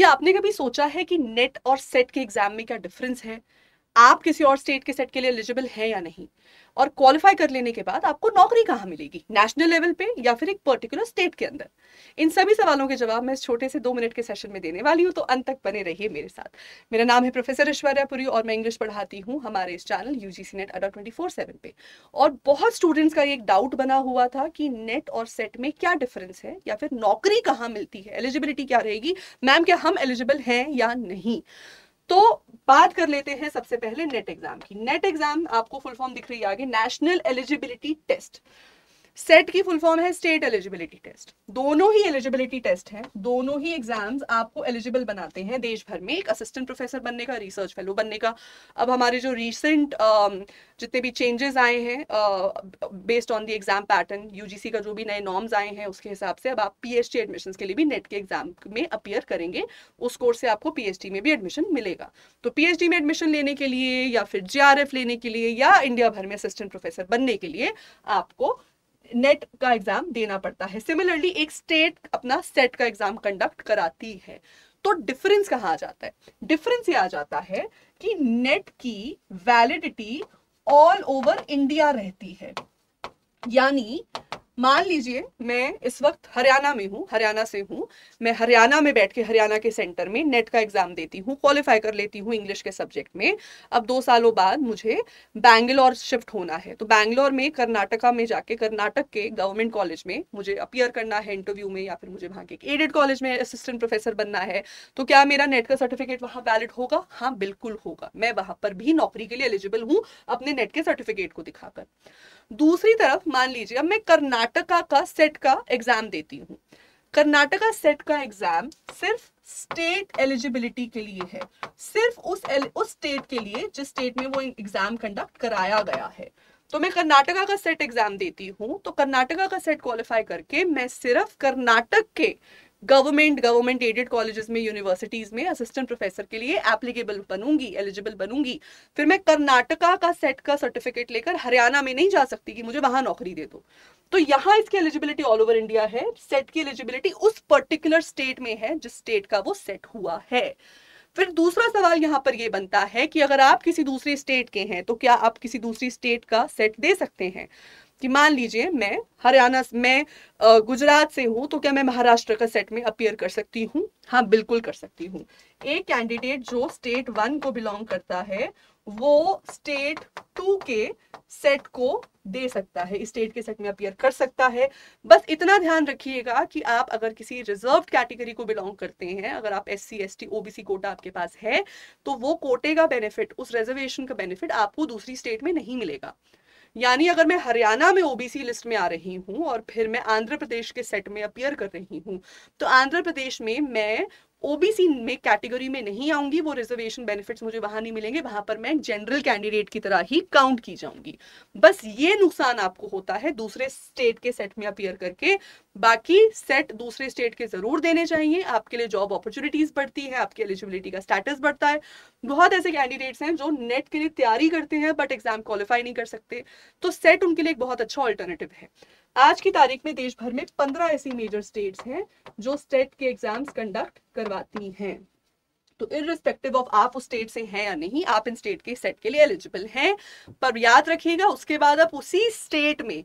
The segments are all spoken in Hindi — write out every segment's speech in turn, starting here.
क्या आपने कभी सोचा है कि नेट और सेट के एग्जाम में क्या डिफरेंस है आप किसी और स्टेट के सेट के लिए एलिजिबल हैं या नहीं और क्वालिफाई कर लेने के बाद आपको नौकरी कहाँ मिलेगी नेशनल लेवल पे या फिर एक पर्टिकुलर स्टेट के अंदर इन सभी सवालों के जवाब मैं इस छोटे से दो मिनट के सेशन में देने वाली हूँ तो अंत तक बने रहिए मेरे साथ मेरा नाम है प्रोफेसर ऐश्वर्यापुरी और मैं इंग्लिश पढ़ाती हूँ हमारे इस channel U G C NET Adda twenty four seven पे और बहुत स्टूडेंट्स का एक डाउट बना हुआ था कि नेट और सेट में क्या डिफरेंस है या फिर नौकरी कहाँ मिलती है एलिजिबिलिटी क्या रहेगी मैम क्या हम एलिजिबल हैं या नहीं तो बात कर लेते हैं सबसे पहले नेट एग्जाम की नेट एग्जाम आपको फुल फॉर्म दिख रही है आगे नेशनल एलिजिबिलिटी टेस्ट सेट की फुल फॉर्म है स्टेट एलिजिबिलिटी टेस्ट दोनों ही एलिजिबिलिटी टेस्ट है दोनों ही एग्जाम्स आपको एलिजिबल बनाते हैं देश भर में एक असिस्टेंट प्रोफेसर बनने का रिसर्च फेलो बनने का अब हमारे जो रिसेंट um, जितने भी चेंजेस आए हैं based on the exam pattern UGC का जो भी नए नॉर्म्स आए हैं उसके हिसाब से अब आप पीएचडी एडमिशन के लिए भी नेट के एग्जाम में अपियर करेंगे उस कोर्स से आपको पीएचडी में भी एडमिशन मिलेगा तो पीएचडी में एडमिशन लेने के लिए या फिर एफ लेने के लिए या इंडिया भर में असिस्टेंट प्रोफेसर बनने के लिए आपको नेट का एग्जाम देना पड़ता है सिमिलरली एक स्टेट अपना सेट का एग्जाम कंडक्ट कराती है तो डिफरेंस कहाँ आ जाता है डिफरेंस ये आ जाता है कि नेट की वैलिडिटी ऑल ओवर इंडिया रहती है यानी मान लीजिए मैं इस वक्त हरियाणा में हूँ हरियाणा से हूँ मैं हरियाणा में बैठ के हरियाणा के सेंटर में नेट का एग्जाम देती हूँ क्वालिफाई कर लेती हूँ इंग्लिश के सब्जेक्ट में अब दो सालों बाद मुझे बैंगलोर शिफ्ट होना है तो बैंगलोर में कर्नाटका में जाके कर्नाटक के गवर्नमेंट कॉलेज में मुझे अपियर करना है इंटरव्यू में या फिर मुझे वहाँ के एडेड कॉलेज में असिस्टेंट प्रोफेसर बनना है तो क्या मेरा नेट का सर्टिफिकेट वहाँ वैलिड होगा हाँ बिल्कुल होगा मैं वहाँ पर भी नौकरी के लिए एलिजिबल हूँ अपने नेट के सर्टिफिकेट को दिखाकर दूसरी तरफ मान लीजिए अब मैं कर्नाटक कर्नाटका का सेट का एग्जाम देती हूँ कर्नाटका सेट का एग्जाम सिर्फ स्टेट एलिजिबिलिटी के लिए है सिर्फ उस उस स्टेट के लिए जिस स्टेट में वो एग्जाम कंडक्ट कराया गया है तो मैं कर्नाटका का सेट एग्जाम देती हूँ तो कर्नाटका का सेट क्वालिफाई करके मैं सिर्फ कर्नाटक के गवर्नमेंट गवर्नमेंट एडेड कॉलेजेस में यूनिवर्सिटीज़ में असिस्टेंट प्रोफेसर के लिए एप्लीकेबल बनूंगी एलिजिबल बनूंगी फिर मैं कर्नाटका का सेट का सर्टिफिकेट लेकर हरियाणा में नहीं जा सकती कि मुझे वहां नौकरी दे दो तो यहाँ इसकी एलिजिबिलिटी ऑल ओवर इंडिया है सेट की एलिजिबिलिटी उस पर्टिकुलर स्टेट में है जिस स्टेट का वो सेट हुआ है फिर दूसरा सवाल यहाँ पर ये बनता है कि अगर आप किसी दूसरे स्टेट के हैं तो क्या आप किसी दूसरी स्टेट का सेट दे सकते हैं कि मान लीजिए मैं हरियाणा मैं गुजरात से हूं तो क्या मैं महाराष्ट्र का सेट में अपियर कर सकती हूँ हाँ बिल्कुल कर सकती हूँ एक कैंडिडेट जो स्टेट वन को बिलोंग करता है वो स्टेट टू के सेट को दे सकता है स्टेट के सेट में अपियर कर सकता है बस इतना ध्यान रखिएगा कि आप अगर किसी रिजर्व कैटेगरी को बिलोंग करते हैं अगर आप S C S T OBC quota आपके पास है तो वो कोटे का बेनिफिट उस रिजर्वेशन का बेनिफिट आपको दूसरी स्टेट में नहीं मिलेगा यानी अगर मैं हरियाणा में ओबीसी लिस्ट में आ रही हूँ और फिर मैं आंध्र प्रदेश के सेट में अपियर कर रही हूँ तो आंध्र प्रदेश में मैं ओबीसी में कैटेगरी में नहीं आऊंगी वो रिजर्वेशन बेनिफिट्स मुझे वहां नहीं मिलेंगे वहां पर मैं जनरल कैंडिडेट की तरह ही काउंट की जाऊंगी बस ये नुकसान आपको होता है दूसरे स्टेट के सेट में अपियर करके बाकी सेट दूसरे स्टेट के जरूर देने चाहिए आपके लिए जॉब अपॉर्चुनिटीज बढ़ती है आपकी एलिजिबिलिटी का स्टेटस बढ़ता है बहुत ऐसे कैंडिडेट्स हैं जो नेट के लिए तैयारी करते हैं बट एग्जाम क्वालिफाई नहीं कर सकते तो सेट उनके लिए एक बहुत अच्छा ऑल्टरनेटिव है आज की तारीख में देश भर में पंद्रह ऐसी मेजर स्टेट्स हैं जो स्टेट के एग्जाम्स कंडक्ट करवाती हैं तो इस्पेक्टिव ऑफ आप उस स्टेट से हैं या नहीं आप इन स्टेट के सेट के लिए एलिजिबल हैं पर याद रखिएगा उसके बाद आप उसी स्टेट में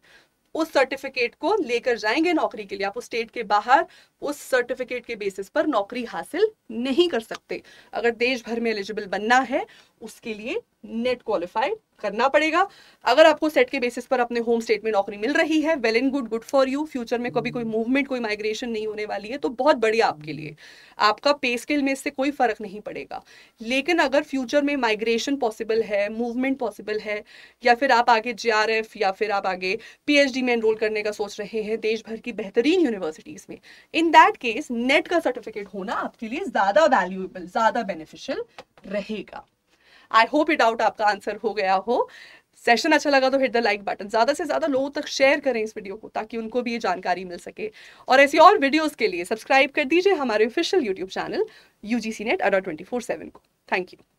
उस सर्टिफिकेट को लेकर जाएंगे नौकरी के लिए आप उस स्टेट के बाहर उस सर्टिफिकेट के बेसिस पर नौकरी हासिल नहीं कर सकते अगर देश भर में एलिजिबल बनना है उसके लिए नेट क्वालिफाई करना पड़ेगा अगर आपको सेट के बेसिस पर अपने होम स्टेट में नौकरी मिल रही है well and good good for you future में कभी कोई मूवमेंट कोई माइग्रेशन नहीं होने वाली है तो बहुत बढ़िया आपके लिए आपका पे स्केल में इससे कोई फर्क नहीं पड़ेगा लेकिन अगर फ्यूचर में माइग्रेशन पॉसिबल है मूवमेंट पॉसिबल है या फिर आप आगे जे या फिर आप आगे पी में एनरोल करने का सोच रहे हैं देश भर की बेहतरीन यूनिवर्सिटीज़ में इन दैट केस नेट का सर्टिफिकेट होना आपके लिए ज़्यादा वैल्यूएबल ज़्यादा बेनिफिशियल रहेगा आई होप ये डाउट आपका आंसर हो गया हो सेशन अच्छा लगा तो हिट द लाइक बटन ज़्यादा से ज़्यादा लोगों तक शेयर करें इस वीडियो को ताकि उनको भी ये जानकारी मिल सके और ऐसी और वीडियोस के लिए सब्सक्राइब कर दीजिए हमारे official YouTube channel U G C NET Adda twenty four seven को थैंक यू